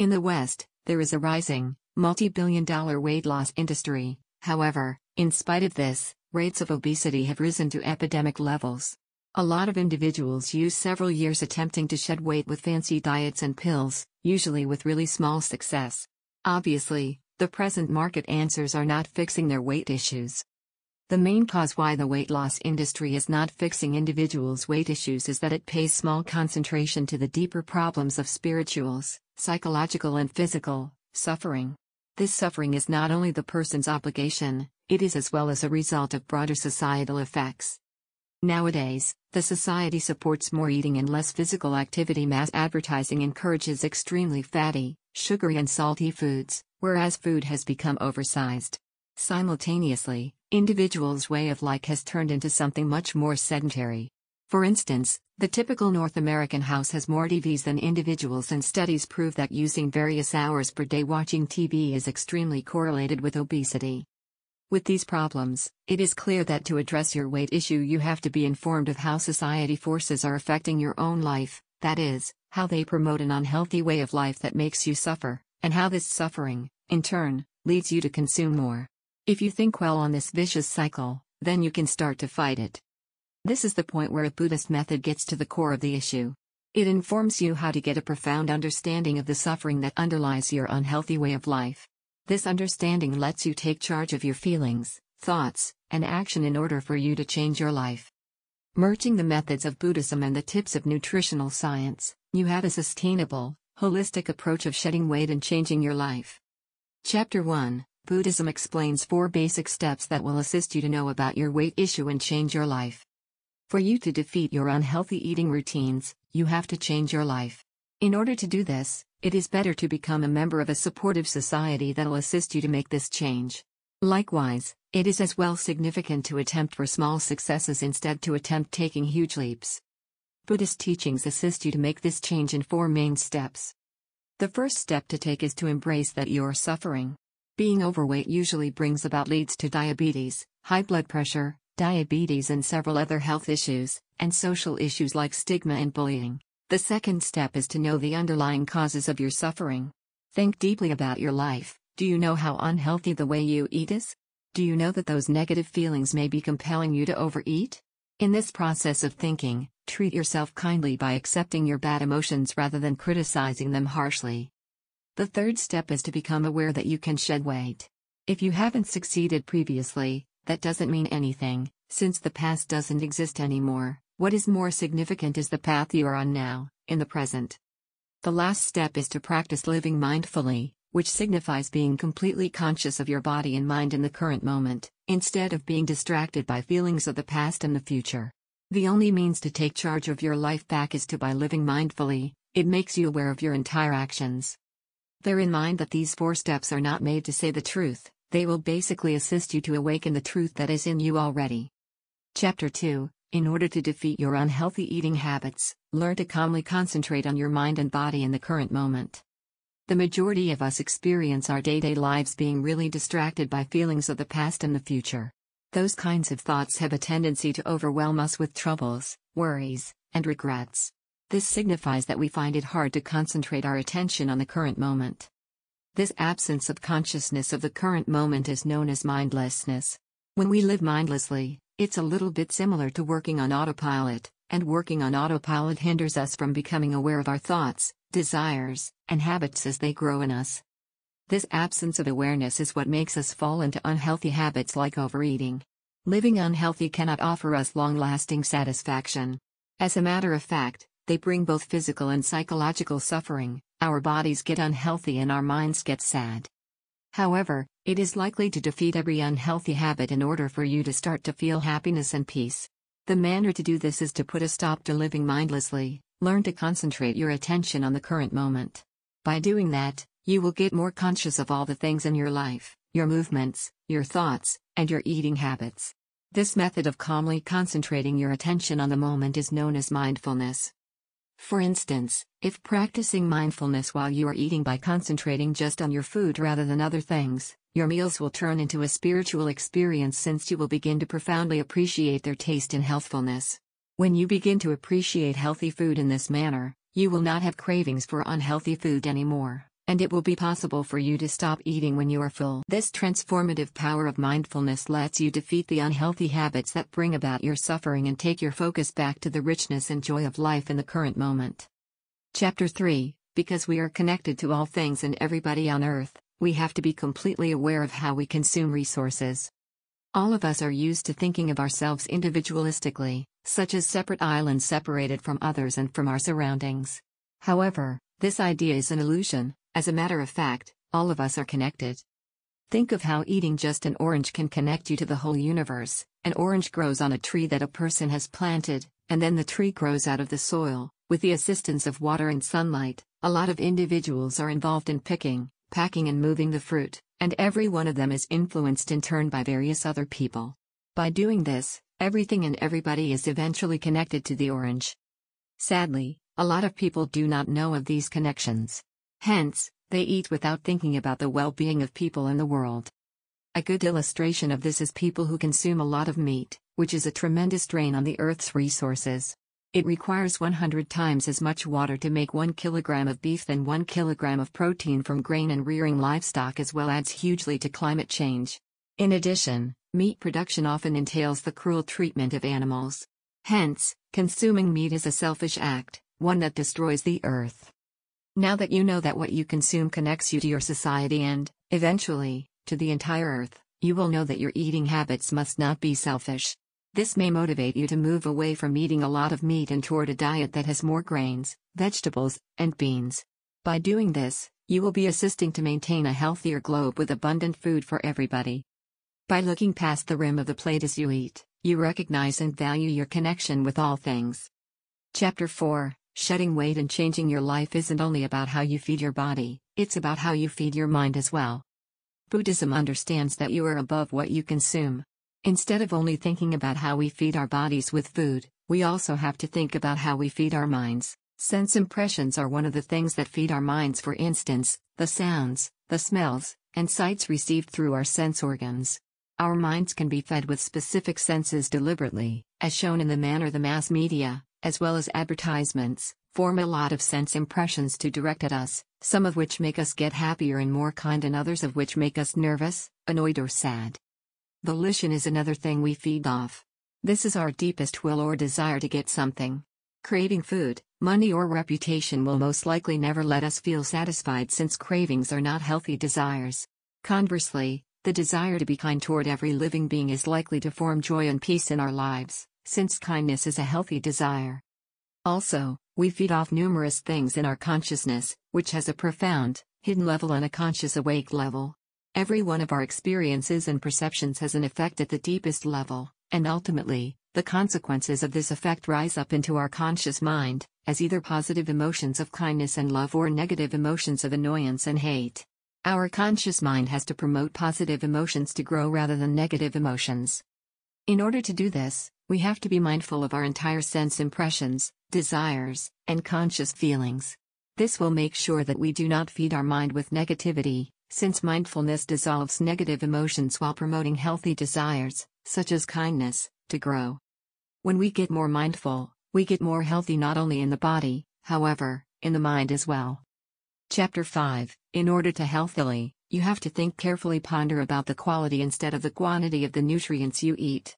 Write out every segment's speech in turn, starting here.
In the West, there is a rising, multi billion dollar weight loss industry, however, in spite of this, rates of obesity have risen to epidemic levels. A lot of individuals use several years attempting to shed weight with fancy diets and pills, usually with really small success. Obviously, the present market answers are not fixing their weight issues. The main cause why the weight loss industry is not fixing individuals' weight issues is that it pays small concentration to the deeper problems of spirituals, psychological and physical, suffering. This suffering is not only the person's obligation, it is as well as a result of broader societal effects. Nowadays, the society supports more eating and less physical activity. Mass advertising encourages extremely fatty, sugary, and salty foods, whereas food has become oversized. Simultaneously, individuals' way of life has turned into something much more sedentary. For instance, the typical North American house has more TVs than individuals, and studies prove that using various hours per day watching TV is extremely correlated with obesity. With these problems, it is clear that to address your weight issue, you have to be informed of how society forces are affecting your own life, that is, how they promote an unhealthy way of life that makes you suffer, and how this suffering, in turn, leads you to consume more. If you think well on this vicious cycle, then you can start to fight it. This is the point where a Buddhist method gets to the core of the issue. It informs you how to get a profound understanding of the suffering that underlies your unhealthy way of life. This understanding lets you take charge of your feelings, thoughts, and action in order for you to change your life. Merging the methods of Buddhism and the tips of nutritional science, you have a sustainable, holistic approach of shedding weight and changing your life. Chapter 1 Buddhism explains four basic steps that will assist you to know about your weight issue and change your life. For you to defeat your unhealthy eating routines, you have to change your life. In order to do this, it is better to become a member of a supportive society that'll assist you to make this change. Likewise, it is as well significant to attempt for small successes instead to attempt taking huge leaps. Buddhist teachings assist you to make this change in four main steps. The first step to take is to embrace that you are suffering. Being overweight usually brings about leads to diabetes, high blood pressure, diabetes and several other health issues, and social issues like stigma and bullying. The second step is to know the underlying causes of your suffering. Think deeply about your life. Do you know how unhealthy the way you eat is? Do you know that those negative feelings may be compelling you to overeat? In this process of thinking, treat yourself kindly by accepting your bad emotions rather than criticizing them harshly. The third step is to become aware that you can shed weight. If you haven't succeeded previously, that doesn't mean anything, since the past doesn't exist anymore. What is more significant is the path you are on now, in the present. The last step is to practice living mindfully, which signifies being completely conscious of your body and mind in the current moment, instead of being distracted by feelings of the past and the future. The only means to take charge of your life back is to by living mindfully, it makes you aware of your entire actions. Bear in mind that these four steps are not made to say the truth, they will basically assist you to awaken the truth that is in you already. Chapter 2 In order to defeat your unhealthy eating habits, learn to calmly concentrate on your mind and body in the current moment. The majority of us experience our day to day lives being really distracted by feelings of the past and the future. Those kinds of thoughts have a tendency to overwhelm us with troubles, worries, and regrets. This signifies that we find it hard to concentrate our attention on the current moment. This absence of consciousness of the current moment is known as mindlessness. When we live mindlessly, it's a little bit similar to working on autopilot, and working on autopilot hinders us from becoming aware of our thoughts, desires, and habits as they grow in us. This absence of awareness is what makes us fall into unhealthy habits like overeating. Living unhealthy cannot offer us long lasting satisfaction. As a matter of fact, they bring both physical and psychological suffering, our bodies get unhealthy and our minds get sad. However, it is likely to defeat every unhealthy habit in order for you to start to feel happiness and peace. The manner to do this is to put a stop to living mindlessly, learn to concentrate your attention on the current moment. By doing that, you will get more conscious of all the things in your life, your movements, your thoughts, and your eating habits. This method of calmly concentrating your attention on the moment is known as mindfulness. For instance, if practicing mindfulness while you are eating by concentrating just on your food rather than other things, your meals will turn into a spiritual experience since you will begin to profoundly appreciate their taste and healthfulness. When you begin to appreciate healthy food in this manner, you will not have cravings for unhealthy food anymore and it will be possible for you to stop eating when you are full. This transformative power of mindfulness lets you defeat the unhealthy habits that bring about your suffering and take your focus back to the richness and joy of life in the current moment. Chapter 3 Because we are connected to all things and everybody on earth, we have to be completely aware of how we consume resources. All of us are used to thinking of ourselves individualistically, such as separate islands separated from others and from our surroundings. However, this idea is an illusion, as a matter of fact, all of us are connected. Think of how eating just an orange can connect you to the whole universe. An orange grows on a tree that a person has planted, and then the tree grows out of the soil, with the assistance of water and sunlight. A lot of individuals are involved in picking, packing, and moving the fruit, and every one of them is influenced in turn by various other people. By doing this, everything and everybody is eventually connected to the orange. Sadly, a lot of people do not know of these connections. Hence, they eat without thinking about the well being of people in the world. A good illustration of this is people who consume a lot of meat, which is a tremendous drain on the Earth's resources. It requires 100 times as much water to make 1 kilogram of beef than 1 kilogram of protein from grain and rearing livestock, as well adds hugely to climate change. In addition, meat production often entails the cruel treatment of animals. Hence, consuming meat is a selfish act, one that destroys the earth. Now that you know that what you consume connects you to your society and, eventually, to the entire earth, you will know that your eating habits must not be selfish. This may motivate you to move away from eating a lot of meat and toward a diet that has more grains, vegetables, and beans. By doing this, you will be assisting to maintain a healthier globe with abundant food for everybody. By looking past the rim of the plate as you eat, you recognize and value your connection with all things. Chapter 4 Shedding weight and changing your life isn't only about how you feed your body, it's about how you feed your mind as well. Buddhism understands that you are above what you consume. Instead of only thinking about how we feed our bodies with food, we also have to think about how we feed our minds. Sense impressions are one of the things that feed our minds, for instance, the sounds, the smells, and sights received through our sense organs. Our minds can be fed with specific senses deliberately, as shown in the manner the mass media, as well as advertisements, form a lot of sense impressions to direct at us, some of which make us get happier and more kind and others of which make us nervous, annoyed or sad. Volition is another thing we feed off. This is our deepest will or desire to get something. Craving food, money or reputation will most likely never let us feel satisfied since cravings are not healthy desires. Conversely, the desire to be kind toward every living being is likely to form joy and peace in our lives since kindness is a healthy desire. Also, we feed off numerous things in our consciousness, which has a profound, hidden level and a conscious awake level. Every one of our experiences and perceptions has an effect at the deepest level, and ultimately, the consequences of this effect rise up into our conscious mind, as either positive emotions of kindness and love or negative emotions of annoyance and hate. Our conscious mind has to promote positive emotions to grow rather than negative emotions. In order to do this, we have to be mindful of our entire sense impressions, desires, and conscious feelings. This will make sure that we do not feed our mind with negativity, since mindfulness dissolves negative emotions while promoting healthy desires, such as kindness, to grow. When we get more mindful, we get more healthy not only in the body, however, in the mind as well. Chapter 5 In order to healthily, you have to think carefully, ponder about the quality instead of the quantity of the nutrients you eat.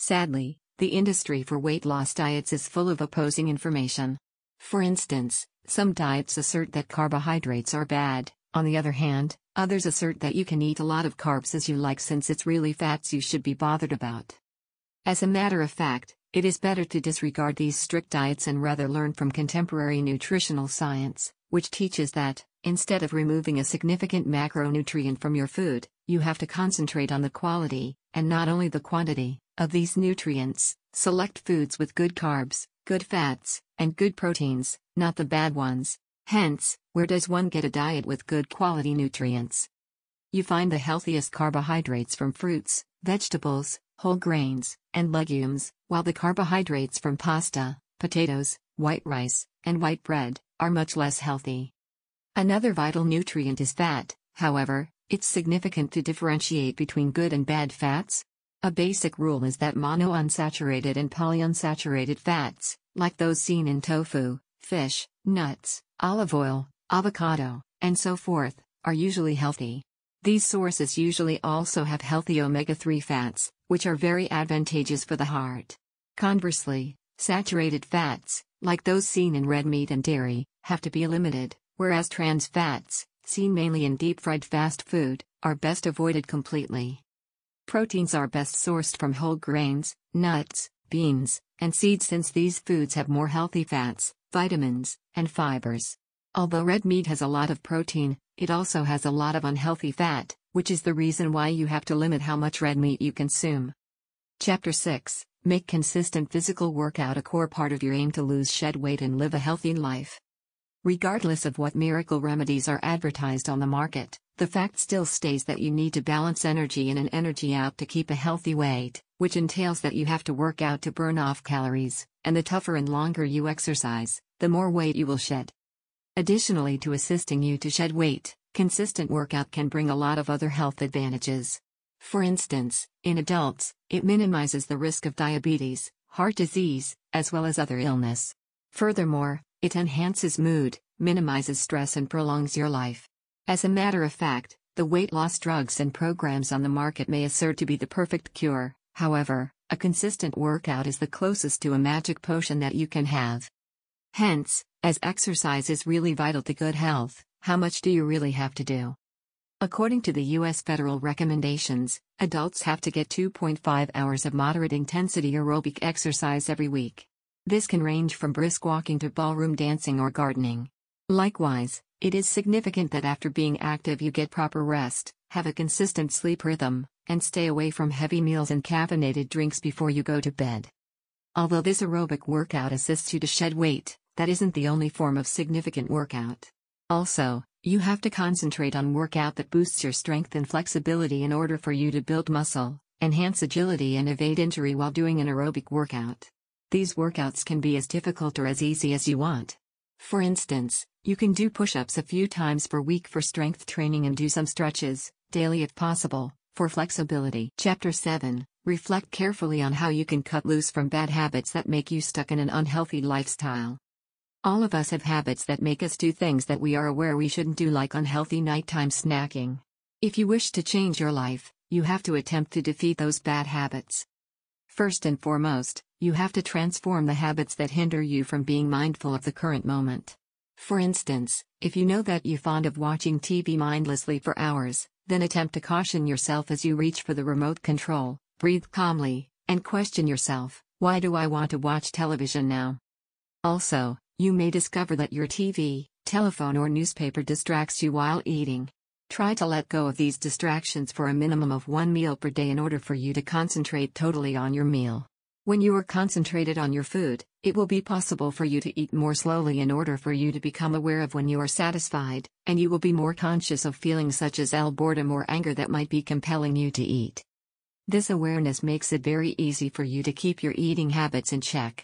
Sadly, the industry for weight loss diets is full of opposing information. For instance, some diets assert that carbohydrates are bad, on the other hand, others assert that you can eat a lot of carbs as you like since it's really fats you should be bothered about. As a matter of fact, it is better to disregard these strict diets and rather learn from contemporary nutritional science, which teaches that, instead of removing a significant macronutrient from your food, you have to concentrate on the quality, and not only the quantity. Of these nutrients, select foods with good carbs, good fats, and good proteins, not the bad ones. Hence, where does one get a diet with good quality nutrients? You find the healthiest carbohydrates from fruits, vegetables, whole grains, and legumes, while the carbohydrates from pasta, potatoes, white rice, and white bread are much less healthy. Another vital nutrient is fat, however, it's significant to differentiate between good and bad fats, a basic rule is that monounsaturated and polyunsaturated fats, like those seen in tofu, fish, nuts, olive oil, avocado, and so forth, are usually healthy. These sources usually also have healthy omega 3 fats, which are very advantageous for the heart. Conversely, saturated fats, like those seen in red meat and dairy, have to be limited, whereas trans fats, seen mainly in deep fried fast food, are best avoided completely. Proteins are best sourced from whole grains, nuts, beans, and seeds since these foods have more healthy fats, vitamins, and fibers. Although red meat has a lot of protein, it also has a lot of unhealthy fat, which is the reason why you have to limit how much red meat you consume. Chapter 6 Make consistent physical workout a core part of your aim to lose shed weight and live a healthy life. Regardless of what miracle remedies are advertised on the market, the fact still stays that you need to balance energy in and energy out to keep a healthy weight, which entails that you have to work out to burn off calories, and the tougher and longer you exercise, the more weight you will shed. Additionally, to assisting you to shed weight, consistent workout can bring a lot of other health advantages. For instance, in adults, it minimizes the risk of diabetes, heart disease, as well as other illness. Furthermore, it enhances mood, minimizes stress, and prolongs your life. As a matter of fact, the weight loss drugs and programs on the market may assert to be the perfect cure, however, a consistent workout is the closest to a magic potion that you can have. Hence, as exercise is really vital to good health, how much do you really have to do? According to the U.S. federal recommendations, adults have to get 2.5 hours of moderate intensity aerobic exercise every week. This can range from brisk walking to ballroom dancing or gardening. Likewise, it is significant that after being active you get proper rest, have a consistent sleep rhythm, and stay away from heavy meals and caffeinated drinks before you go to bed. Although this aerobic workout assists you to shed weight, that isn't the only form of significant workout. Also, you have to concentrate on workout that boosts your strength and flexibility in order for you to build muscle, enhance agility and evade injury while doing an aerobic workout. These workouts can be as difficult or as easy as you want. For instance, you can do push ups a few times per week for strength training and do some stretches, daily if possible, for flexibility. Chapter 7 Reflect carefully on how you can cut loose from bad habits that make you stuck in an unhealthy lifestyle. All of us have habits that make us do things that we are aware we shouldn't do, like unhealthy nighttime snacking. If you wish to change your life, you have to attempt to defeat those bad habits. First and foremost, you have to transform the habits that hinder you from being mindful of the current moment. For instance, if you know that you're fond of watching TV mindlessly for hours, then attempt to caution yourself as you reach for the remote control, breathe calmly, and question yourself why do I want to watch television now? Also, you may discover that your TV, telephone, or newspaper distracts you while eating. Try to let go of these distractions for a minimum of one meal per day in order for you to concentrate totally on your meal. When you are concentrated on your food, it will be possible for you to eat more slowly in order for you to become aware of when you are satisfied, and you will be more conscious of feelings such as L boredom or anger that might be compelling you to eat. This awareness makes it very easy for you to keep your eating habits in check.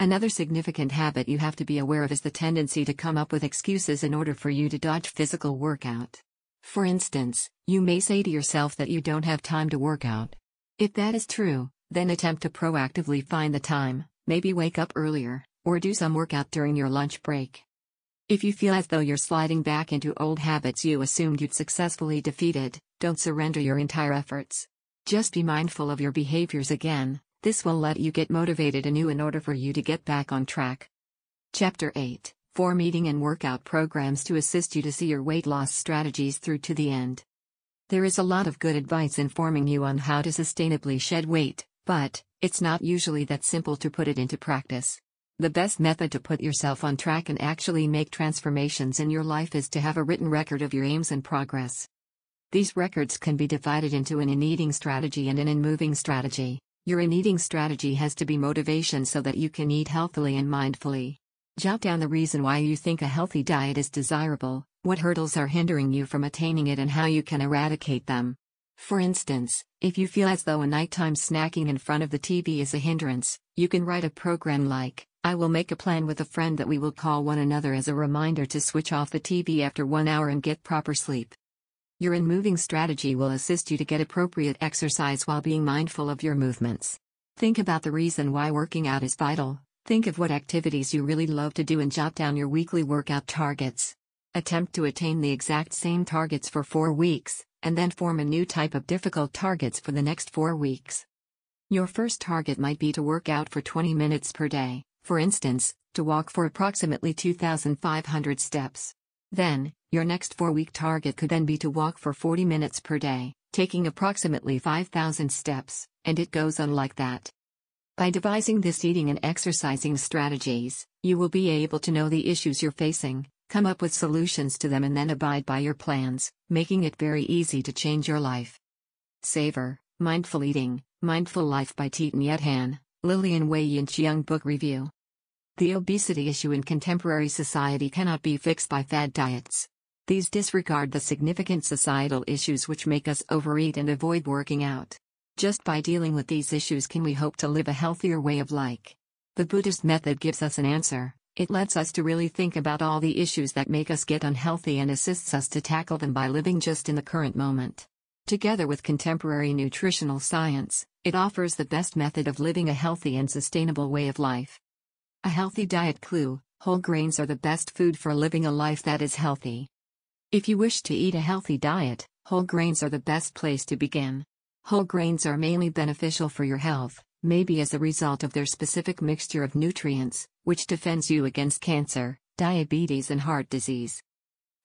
Another significant habit you have to be aware of is the tendency to come up with excuses in order for you to dodge physical workout. For instance, you may say to yourself that you don't have time to work out. If that is true, then attempt to proactively find the time, maybe wake up earlier, or do some workout during your lunch break. If you feel as though you're sliding back into old habits you assumed you'd successfully defeated, don't surrender your entire efforts. Just be mindful of your behaviors again, this will let you get motivated anew in order for you to get back on track. Chapter 8 4 meeting and workout programs to assist you to see your weight loss strategies through to the end. There is a lot of good advice informing you on how to sustainably shed weight, but it's not usually that simple to put it into practice. The best method to put yourself on track and actually make transformations in your life is to have a written record of your aims and progress. These records can be divided into an in eating strategy and an in moving strategy. Your in eating strategy has to be motivation so that you can eat healthily and mindfully. Jot down the reason why you think a healthy diet is desirable, what hurdles are hindering you from attaining it, and how you can eradicate them. For instance, if you feel as though a nighttime snacking in front of the TV is a hindrance, you can write a program like, I will make a plan with a friend that we will call one another as a reminder to switch off the TV after one hour and get proper sleep. Your in moving strategy will assist you to get appropriate exercise while being mindful of your movements. Think about the reason why working out is vital, Think of what activities you really love to do and jot down your weekly workout targets. Attempt to attain the exact same targets for four weeks, and then form a new type of difficult targets for the next four weeks. Your first target might be to work out for 20 minutes per day, for instance, to walk for approximately 2,500 steps. Then, your next four week target could then be to walk for 40 minutes per day, taking approximately 5,000 steps, and it goes on like that. By devising this eating and exercising strategies, you will be able to know the issues you're facing, come up with solutions to them, and then abide by your plans, making it very easy to change your life. Savor, Mindful Eating, Mindful Life by Teet Yet Han, Lillian Wei Yin Chiang Book Review. The obesity issue in contemporary society cannot be fixed by fad diets. These disregard the significant societal issues which make us overeat and avoid working out. Just by dealing with these issues can we hope to live a healthier way of life. The Buddhist method gives us an answer. It lets us to really think about all the issues that make us get unhealthy and assists us to tackle them by living just in the current moment. Together with contemporary nutritional science, it offers the best method of living a healthy and sustainable way of life. A healthy diet clue whole grains are the best food for living a life that is healthy. If you wish to eat a healthy diet, whole grains are the best place to begin. Whole grains are mainly beneficial for your health, maybe as a result of their specific mixture of nutrients, which defends you against cancer, diabetes, and heart disease.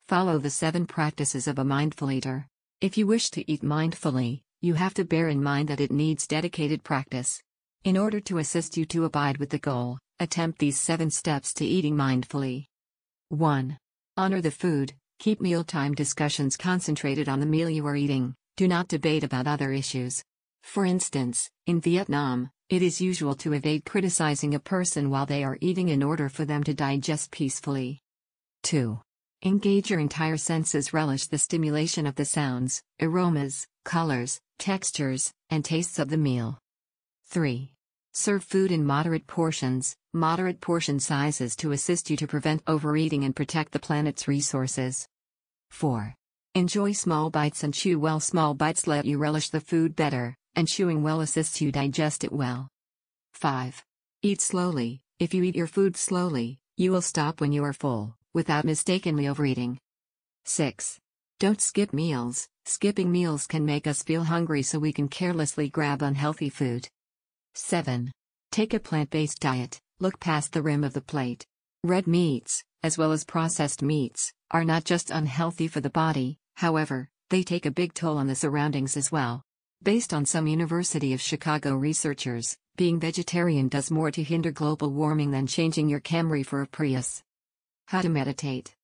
Follow the seven practices of a mindful eater. If you wish to eat mindfully, you have to bear in mind that it needs dedicated practice. In order to assist you to abide with the goal, attempt these seven steps to eating mindfully. 1. Honor the food, keep mealtime discussions concentrated on the meal you are eating do not debate about other issues. For instance, in Vietnam, it is usual to evade criticizing a person while they are eating in order for them to digest peacefully. 2. Engage your entire senses, relish the stimulation of the sounds, aromas, colors, textures, and tastes of the meal. 3. Serve food in moderate portions, moderate portion sizes to assist you to prevent overeating and protect the planet's resources. 4. Enjoy small bites and chew well. Small bites let you relish the food better, and chewing well assists you digest it well. 5. Eat slowly. If you eat your food slowly, you will stop when you are full, without mistakenly overeating. 6. Don't skip meals. Skipping meals can make us feel hungry so we can carelessly grab unhealthy food. 7. Take a plant based diet, look past the rim of the plate. Red meats, as well as processed meats, are not just unhealthy for the body, However, they take a big toll on the surroundings as well. Based on some University of Chicago researchers, being vegetarian does more to hinder global warming than changing your Camry for a Prius. How to meditate.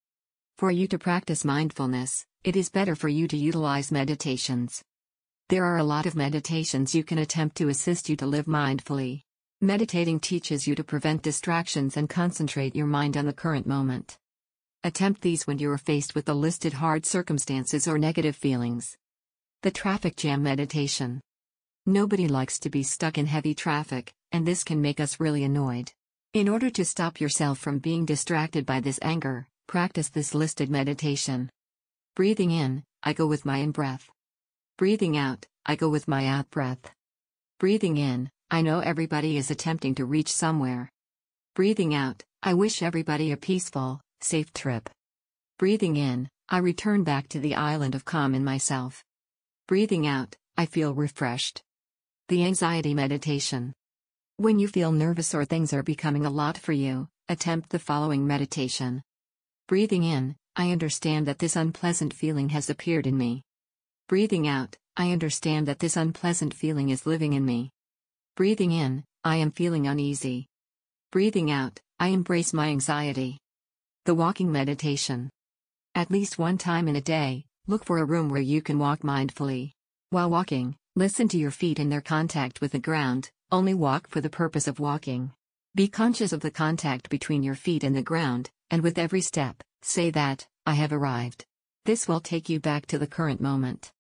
For you to practice mindfulness, it is better for you to utilize meditations. There are a lot of meditations you can attempt to assist you to live mindfully. Meditating teaches you to prevent distractions and concentrate your mind on the current moment. Attempt these when you are faced with the listed hard circumstances or negative feelings. The Traffic Jam Meditation Nobody likes to be stuck in heavy traffic, and this can make us really annoyed. In order to stop yourself from being distracted by this anger, practice this listed meditation. Breathing in, I go with my in breath. Breathing out, I go with my out breath. Breathing in, I know everybody is attempting to reach somewhere. Breathing out, I wish everybody a peaceful, Safe trip. Breathing in, I return back to the island of calm in myself. Breathing out, I feel refreshed. The anxiety meditation. When you feel nervous or things are becoming a lot for you, attempt the following meditation. Breathing in, I understand that this unpleasant feeling has appeared in me. Breathing out, I understand that this unpleasant feeling is living in me. Breathing in, I am feeling uneasy. Breathing out, I embrace my anxiety. The Walking Meditation. At least one time in a day, look for a room where you can walk mindfully. While walking, listen to your feet and their contact with the ground, only walk for the purpose of walking. Be conscious of the contact between your feet and the ground, and with every step, say that, I have arrived. This will take you back to the current moment.